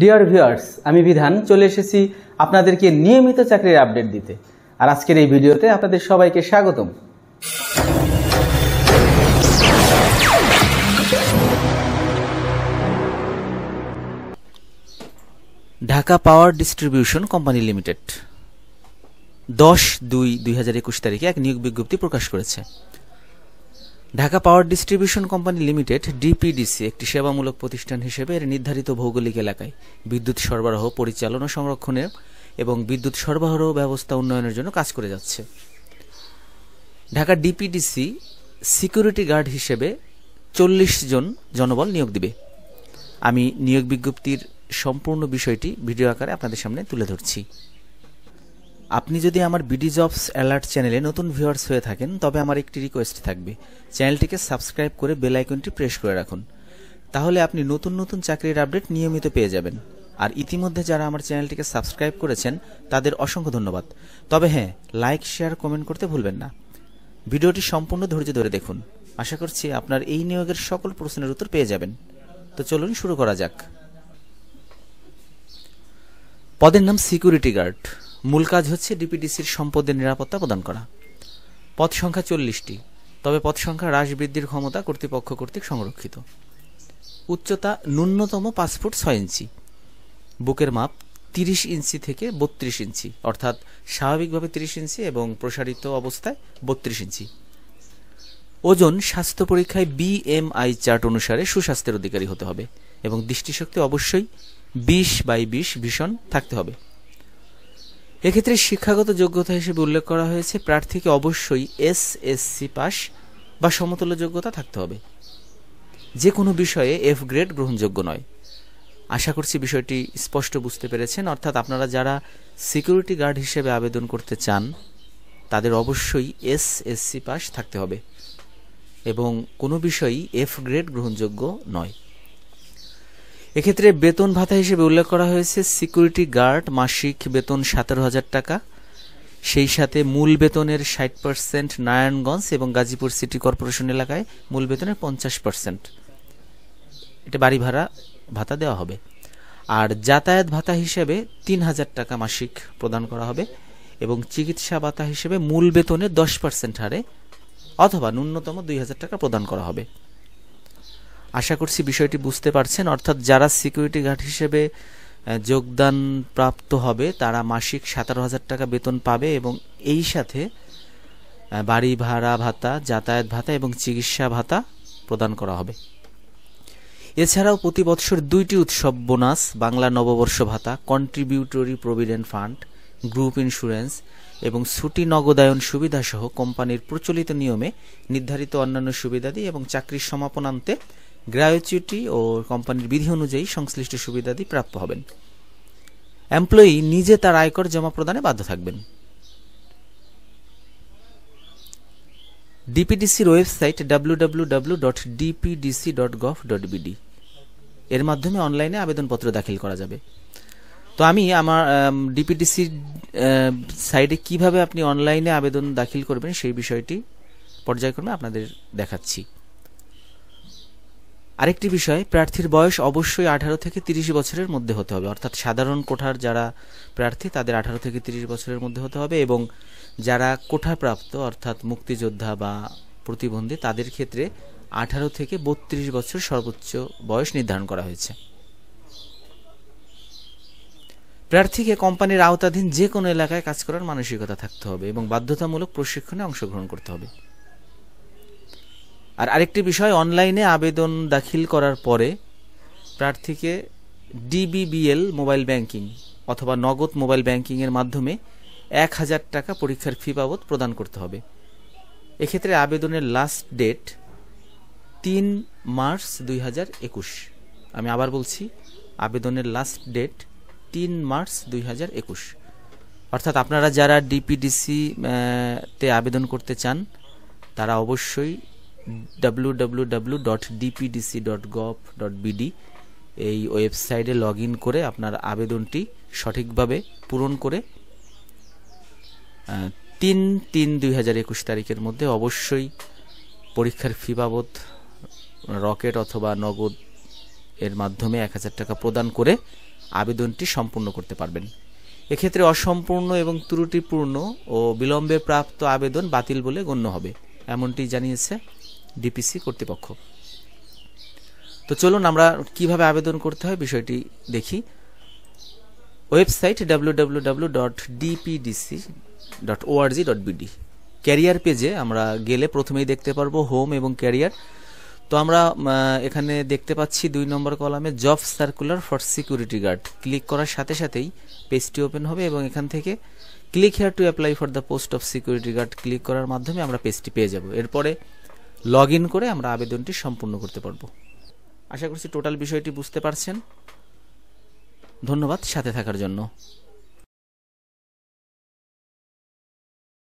dear viewers আমি বিধান চলে এসেছি আপনাদেরকে নিয়মিত চাকরির আপডেট দিতে আর আজকের এই ভিডিওতে আপনাদের সবাইকে স্বাগতম Dhaka power distribution company limited দশ দুই দুই হাজার একুশ তারিখে এক নিয়োগ বিজ্ঞপ্তি প্রকাশ করেছে Dhaka power distribution company limited DPDC একটি সেবামূলক প্রতিষ্ঠান হিসেবে এর নির্ধারিত ভৌগোলিক এলাকায় বিদ্যুৎ সরবরাহ পরিচালনা সংরক্ষণের এবং বিদ্যুৎ সরবরাহ ব্যবস্থা উন্নয়নের জন্য কাজ করে যাচ্ছে ঢাকা ডিপিডিসি সিকিউরিটি গার্ড হিসেবে চল্লিশ জন জনবল নিয়োগ দিবে আমি নিয়োগ বিজ্ঞপ্তির সম্পূর্ণ বিষয়টি ভিডিও আকারে আপনাদের সামনে তুলে ধরছি আপনি যদি আমার বিডি জবস অ্যালার্ট চ্যানেলে নতুন ভিউয়ার্স হয়ে থাকেন তবে আমার একটি রিকোয়েস্ট থাকবে চ্যানেলটিকে সাবস্ক্রাইব করে বেল আইকনটি প্রেস করে রাখুন তাহলে আপনি নতুন নতুন চাকরির আপডেট নিয়মিত পেয়ে যাবেন আর ইতিমধ্যে যারা আমার চ্যানেলটিকে সাবস্ক্রাইব করেছেন তাদের অসংখ্য ধন্যবাদ তবে হ্যাঁ লাইক শেয়ার কমেন্ট করতে ভুলবেন না ভিডিওটি সম্পূর্ণ ধৈর্য ধরে দেখুন আশা করছি আপনার এই নিয়োগের সকল প্রশ্নের উত্তর পেয়ে যাবেন তো চলুন শুরু করা যাক পদের নাম সিকিউরিটি গার্ড মূল কাজ হচ্ছে ডিপিডিসির সম্পদের নিরাপত্তা প্রদান করা পদ সংখ্যা চল্লিশটি তবে পদ সংখ্যা হ্রাস বৃদ্ধির ক্ষমতা কর্তৃপক্ষ কর্তৃক সংরক্ষিত উচ্চতা ন্যূনতম পাঁচ ফুট ছয় ইঞ্চি বুকের মাপ তিরিশ ইঞ্চি থেকে বত্রিশ ইঞ্চি অর্থাৎ স্বাভাবিকভাবে তিরিশ ইঞ্চি এবং প্রসারিত অবস্থায় বত্রিশ ইঞ্চি ওজন স্বাস্থ্য পরীক্ষায় বিএমআই চার্ট অনুসারে সুস্বাস্থ্যের অধিকারী হতে হবে এবং দৃষ্টিশক্তি অবশ্যই বিশ বাই বিশ ভীষণ থাকতে হবে এক্ষেত্রে শিক্ষাগত যোগ্যতা হিসেবে উল্লেখ করা হয়েছে প্রার্থীকে অবশ্যই এস সি পাস বা সমতুল্য যোগ্যতা থাকতে হবে যে কোনো বিষয়ে এফ গ্রেড গ্রহণযোগ্য নয় আশা করছি বিষয়টি স্পষ্ট বুঝতে পেরেছেন অর্থাৎ আপনারা যারা সিকিউরিটি গার্ড হিসেবে আবেদন করতে চান তাদের অবশ্যই এস সি পাস থাকতে হবে এবং কোনো বিষয়ই এফ গ্রেড গ্রহণযোগ্য নয় এক্ষেত্রে বেতন ভাতা হিসেবে উল্লেখ করা হয়েছে সিকিউরিটি গার্ড মাসিক বেতন সতেরো হাজার টাকা সেই সাথে মূল বেতনের ষাট পার্সেন্ট নারায়ণগঞ্জ এবং গাজীপুর সিটি কর্পোরেশন এলাকায় মূল বেতনের পঞ্চাশ পার্সেন্ট এটা বাড়ি ভাড়া ভাতা দেওয়া হবে আর যাতায়াত ভাতা হিসেবে তিন হাজার টাকা মাসিক প্রদান করা হবে এবং চিকিৎসা ভাতা হিসেবে মূল বেতনের দশ পার্সেন্ট হারে অথবা ন্যূনতম দুই হাজার টাকা প্রদান করা হবে আশা করছি বিষয়টি বুঝতে পারছেন অর্থাৎ যারা সিকিউরিটি গার্ড হিসেবে যোগদান প্রাপ্ত হবে তারা মাসিক সতেরো হাজার টাকা বেতন পাবে এবং এই সাথে বাড়ি ভাড়া ভাতা যাতায়াত ভাতা এবং চিকিৎসা ভাতা প্রদান করা হবে এছাড়াও প্রতি বৎসর দুইটি উৎসব বোনাস বাংলা নববর্ষ ভাতা contributory provident fund group insurance এবং ছুটি নগদায়ন সুবিধাসহ কোম্পানির প্রচলিত নিয়মে নির্ধারিত অন্যান্য সুবিধাদি এবং চাকরির সমাপনান্তে গ্র্যাচুইটি ও কোম্পানির বিধি অনুযায়ী সংশ্লিষ্ট সুবিধাদি প্রাপ্য হবেন এমপ্লয়ি নিজে তার আয়কর জমা প্রদানে বাধ্য থাকবেন ডিপিডিসির ওয়েবসাইট www.dpdc.gov.bd এর মাধ্যমে অনলাইনে আবেদনপত্র দাখিল করা যাবে তো আমি আমার ডিপিডিসি সাইডে কিভাবে আপনি অনলাইনে আবেদন দাখিল করবেন সেই বিষয়টি পর্যায়ক্রমে আপনাদের দেখাচ্ছি আরেকটি বিষয় প্রার্থীর বয়স অবশ্যই আঠারো থেকে তিরিশ বছরের মধ্যে হতে হবে অর্থাৎ সাধারণ কোঠার যারা প্রার্থী তাদের আঠারো থেকে তিরিশ বছরের মধ্যে হতে হবে এবং যারা কোঠাপ্রাপ্ত অর্থাৎ মুক্তিযোদ্ধা বা প্রতিবন্ধী তাদের ক্ষেত্রে আঠারো থেকে বত্রিশ বছর সর্বোচ্চ বয়স নির্ধারণ করা হয়েছে প্রার্থীকে কোম্পানির আওতাধীন যে কোনো এলাকায় কাজ করার মানসিকতা থাকতে হবে এবং বাধ্যতামূলক প্রশিক্ষণে অংশগ্রহণ করতে হবে আর আরেকটি বিষয় অনলাইনে আবেদন দাখিল করার পরে প্রার্থীকে ডিবিবিএল মোবাইল ব্যাংকিং অথবা নগদ মোবাইল ব্যাংকিংয়ের মাধ্যমে এক হাজার টাকা পরীক্ষার ফি বাবদ প্রদান করতে হবে এক্ষেত্রে আবেদনের লাস্ট ডেট তিন মার্চ দুই হাজার একুশ আমি আবার বলছি আবেদনের লাস্ট ডেট তিন মার্চ দুই হাজার একুশ অর্থাৎ আপনারা যারা ডিপিডিসি তে আবেদন করতে চান তারা অবশ্যই www.dpdc.gov.bd এই ওয়েবসাইটে লগ করে আপনার আবেদনটি সঠিকভাবে পূরণ করে তিন তিন দুই হাজার একুশ তারিখের মধ্যে অবশ্যই পরীক্ষার ফি বাবদ রকেট অথবা নগদ এর মাধ্যমে এক হাজার টাকা প্রদান করে আবেদনটি সম্পূর্ণ করতে পারবেন এক্ষেত্রে অসম্পূর্ণ এবং ত্রুটিপূর্ণ ও বিলম্বে প্রাপ্ত আবেদন বাতিল বলে গণ্য হবে এমনটি জানিয়েছে ডিপিসি কর্তৃপক্ষ তো চলুন আমরা কিভাবে আবেদন করতে হয় বিষয়টি দেখি ওয়েবসাইট ডাব্লিউডাব্লিউডাব্লিউ ডট ডট ডট ক্যারিয়ার পেজে আমরা গেলে প্রথমেই দেখতে পারবো হোম এবং ক্যারিয়ার তো আমরা এখানে দেখতে পাচ্ছি দুই নম্বর কলামে job circular for security guard click করার সাথে সাথেই পেজটি ওপেন হবে এবং এখান থেকে click here to apply for the post of security guard click করার মাধ্যমে আমরা পেজটি পেয়ে যাব এরপরে লগ ইন করে আমরা আবেদনটি সম্পূর্ণ করতে পারব আশা করছি টোটাল বিষয়টি বুঝতে পারছেন ধন্যবাদ সাথে থাকার জন্য